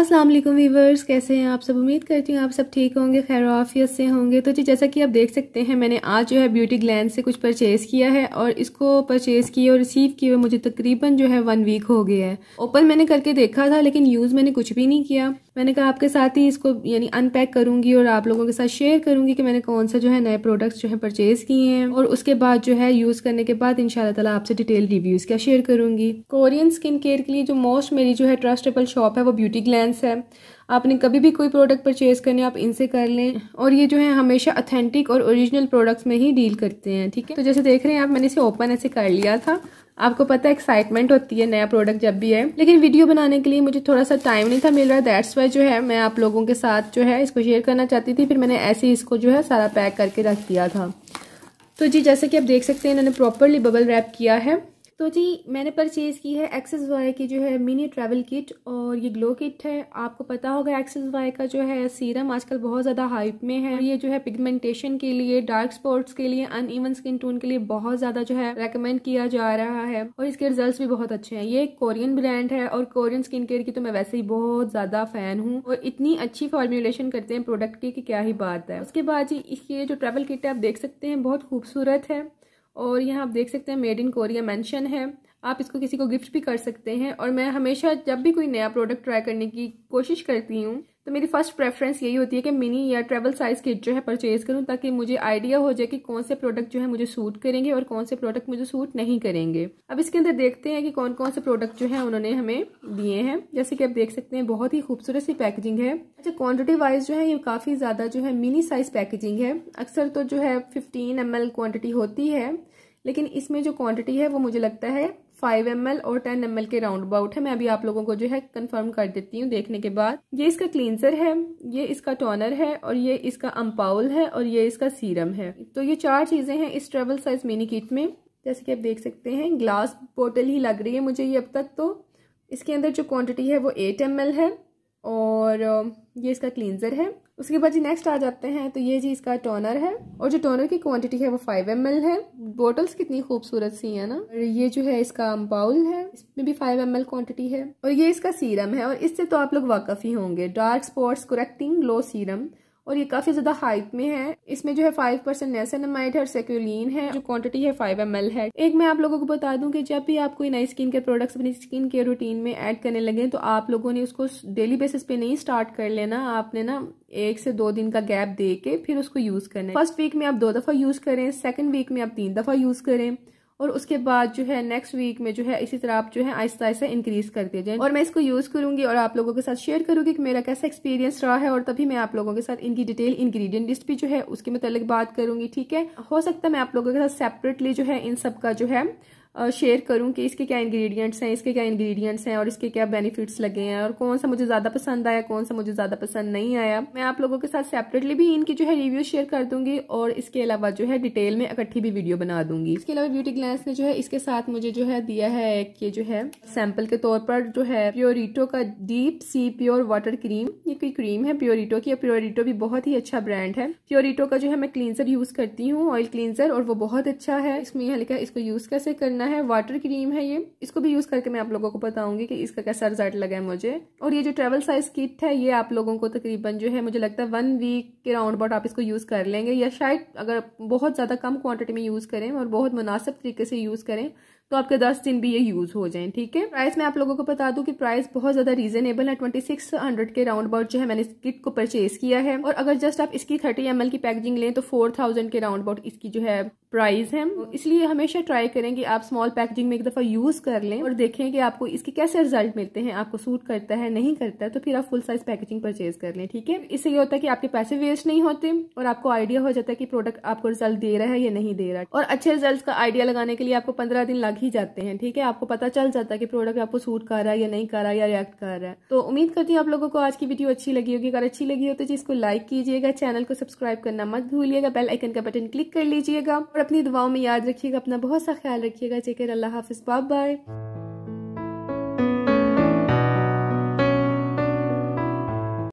अस्सलाम वालेकुम वीवर्स कैसे हैं आप सब उम्मीद करती हूँ आप सब ठीक होंगे खैर आफियत से होंगे तो जी जैसा कि आप देख सकते हैं मैंने आज जो है ब्यूटी ग्लैंड से कुछ परचेज़ किया है और इसको परचेज़ किए और रिसीव किए हुए मुझे तकरीबन जो है वन वीक हो गया है ओपन मैंने करके देखा था लेकिन यूज़ मैंने कुछ भी नहीं किया मैंने कहा आपके साथ ही इसको यानी अनपैक करूंगी और आप लोगों के साथ शेयर करूंगी कि मैंने कौन सा जो है नए प्रोडक्ट्स जो है परचेज किए हैं और उसके बाद जो है यूज करने के बाद इनशाला तला आपसे डिटेल रिव्यूज क्या शेयर करूंगी कोरियन स्किन केयर के लिए जो मोस्ट मेरी जो है ट्रस्टेबल शॉप है वो ब्यूटी ग्लैंस है आपने कभी भी कोई प्रोडक्ट परचेज करने आप इनसे कर लें और ये जो है हमेशा अथेंटिक और ओरिजिनल प्रोडक्ट्स में ही डील करते हैं ठीक है तो जैसे देख रहे हैं आप मैंने इसे ओपन ऐसे कर लिया था आपको पता है एक्साइटमेंट होती है नया प्रोडक्ट जब भी है लेकिन वीडियो बनाने के लिए मुझे थोड़ा सा टाइम नहीं था मिल रहा दैट्स वाई जो है मैं आप लोगों के साथ जो है इसको शेयर करना चाहती थी फिर मैंने ऐसे ही इसको जो है सारा पैक करके रख दिया था तो जी जैसे कि आप देख सकते हैं इन्होंने प्रॉपरली बबल रैप किया है तो जी मैंने परचेज़ की है एक्सेस वाई की जो है मिनी ट्रैवल किट और ये ग्लो किट है आपको पता होगा एक्सेस वाई का जो है सीरम आजकल बहुत ज़्यादा हाइप में है ये जो है पिगमेंटेशन के लिए डार्क स्पॉट्स के लिए अन ईवन स्किन टोन के लिए बहुत ज़्यादा जो है रेकमेंड किया जा रहा है और इसके रिजल्ट भी बहुत अच्छे हैं ये कोरियन ब्रांड है और कोरियन स्किन केयर की तो मैं वैसे ही बहुत ज़्यादा फ़ैन हूँ और इतनी अच्छी फॉर्मुलेशन करते हैं प्रोडक्ट की क्या ही बात है उसके बाद जी इसके जो ट्रैवल किट है आप देख सकते हैं बहुत खूबसूरत है और यहाँ आप देख सकते हैं मेड इन कोरिया मेंशन है आप इसको किसी को गिफ्ट भी कर सकते हैं और मैं हमेशा जब भी कोई नया प्रोडक्ट ट्राई करने की कोशिश करती हूँ तो मेरी फर्स्ट प्रेफरेंस यही होती है कि मिनी या ट्रेवल साइज़ किट जो है परचेज़ करूँ ताकि मुझे आइडिया हो जाए कि कौन से प्रोडक्ट जो है मुझे सूट करेंगे और कौन से प्रोडक्ट मुझे सूट नहीं करेंगे अब इसके अंदर देखते हैं कि कौन कौन से प्रोडक्ट जो है उन्होंने हमें दिए हैं जैसे कि आप देख सकते हैं बहुत ही खूबसूरत सी पैकेजिंग है अच्छा क्वान्टिटी वाइज जो है ये काफ़ी ज़्यादा जो है मिनी साइज़ पैकेजिंग है अक्सर तो जो है फिफ्टीन एम क्वान्टिटी होती है लेकिन इसमें जो क्वांटिटी है वो मुझे लगता है फाइव एम और टेन एम के राउंड अबाउट है मैं अभी आप लोगों को जो है कंफर्म कर देती हूँ देखने के बाद ये इसका क्लिनजर है ये इसका टोनर है और ये इसका अम्पाउल है और ये इसका सीरम है तो ये चार चीज़ें हैं इस ट्रेवल साइज मिनी किट में जैसे कि आप देख सकते हैं ग्लास बोतल ही लग रही है मुझे ये अब तक तो इसके अंदर जो क्वांटिटी है वो एट एम है और ये इसका क्लींजर है उसके बाद जी नेक्स्ट आ जाते हैं तो ये जी इसका टोनर है और जो टोनर की क्वांटिटी है वो फाइव एम है बोटल्स कितनी खूबसूरत सी है ना और ये जो है इसका बाउल है इसमें भी फाइव एम क्वांटिटी है और ये इसका सीरम है और इससे तो आप लोग वाकफ ही होंगे dark spots correcting glow serum और ये काफ़ी ज़्यादा हाइप में है इसमें जो है फाइव परसेंट नेसेनामाइड है और सेक्यूलिन है जो क्वांटिटी है फाइव एम है एक मैं आप लोगों को बता दूं कि जब भी आप कोई नई स्किन के प्रोडक्ट्स अपनी स्किन केयर रूटीन में ऐड करने लगे तो आप लोगों ने उसको डेली बेसिस पे नहीं स्टार्ट कर लेना आपने ना एक से दो दिन का गैप दे के फिर उसको यूज़ करना फर्स्ट वीक में आप दो दफ़ा यूज़ करें सेकेंड वीक में आप तीन दफ़ा यूज़ करें और उसके बाद जो है नेक्स्ट वीक में जो है इसी तरह आप जो है आहिस्ता आहिस्ता इंक्रीज करते जाए और मैं इसको यूज करूंगी और आप लोगों के साथ शेयर करूंगी कि मेरा कैसा एक्सपीरियंस रहा है और तभी मैं आप लोगों के साथ इनकी डिटेल इंग्रेडिएंट लिस्ट भी जो है उसके मतलब बात करूंगी ठीक है हो सकता है मैं आप लोगों के साथ सेपरेटली जो है इन सबका जो है शेयर करूं कि इसके क्या इंग्रेडिएंट्स हैं इसके क्या इंग्रेडिएंट्स हैं और इसके क्या बेनिफिट्स लगे हैं और कौन सा मुझे ज़्यादा पसंद आया कौन सा मुझे ज़्यादा पसंद नहीं आया मैं आप लोगों के साथ सेपरेटली भी इनकी जो है रिव्यू शेयर कर दूंगी और इसके अलावा जो है डिटेल में इकट्ठी भी वीडियो बना दूंगी इसके अलावा ब्यूटी ग्लैंस ने जो है इसके साथ मुझे जो है दिया है एक ये जो है सैम्पल के तौर पर जो है प्योरिटो का deep sea pure water cream ये कोई क्रीम है प्योरिटो की प्योरिटो भी बहुत ही अच्छा ब्रांड है प्योरिटो का जो है मैं क्लींजर यूज करती हूँ ऑयल क्लींजर और वो बहुत अच्छा है इसमें लिखा है इसको यूज कैसे करना करना है वाटर क्रीम है ये इसको भी यूज़ करके मैं आप लोगों को बताऊंगी कि इसका कैसा रिजल्ट लगा है मुझे और ये जो ट्रेवल साइज किट है ये आप लोगों को तकरीबन जो है मुझे लगता है वन वीक के राउंड अबाउट आप इसको यूज़ कर लेंगे या शायद अगर बहुत ज़्यादा कम क्वान्टिटी में यूज़ करें और बहुत मुनासिब तरीके से यूज़ करें तो आपके दस दिन भी ये यूज हो जाए ठीक है प्राइस मैं आप लोगों को बता दूं कि प्राइस बहुत ज्यादा रीजनेबल है ट्वेंटी सिक्स हंड्रेड के राउंड अबाउट जो है मैंने इस किट को परचेज किया है और अगर जस्ट आप इसकी थर्टी एम की पैकेजिंग लें तो फोर थाउजेंड के राउंड अबाउट इसकी जो है प्राइस है तो इसलिए हमेशा ट्राई करें कि आप स्मॉल पैकेजिंग में एक दफा यूज कर लें और देखें कि आपको इसके कैसे रिजल्ट मिलते हैं आपको सूट करता है नहीं करता है तो फिर आप फुल साइज पैकेजिंग परचेज कर लें ठीक है इससे ये होता है कि आपके पैसे वेस्ट नहीं होते और आपको आइडिया हो जाता है कि प्रोडक्ट आपको रिजल्ट दे रहा है या नहीं दे रहा है और अच्छे रिजल्ट का आइडिया लगाने के लिए आपको पंद्रह दिन लग ही जाते हैं ठीक है आपको पता चल जाता है कि प्रोडक्ट आपको सूट कर रहा है या नहीं कर रहा है या रिएक्ट कर रहा है तो उम्मीद करती हूँ आप लोगों को आज की वीडियो अच्छी लगी होगी अगर अच्छी लगी हो तो इसको लाइक कीजिएगा चैनल को सब्सक्राइब करना मत भूलिएगा बेल आइकन का बटन क्लिक कर लीजिएगा और अपनी दुआओं में याद रखिएगा अपना बहुत सा ख्याल रखिएगा जेकर अल्लाह हाफिज बाय बाय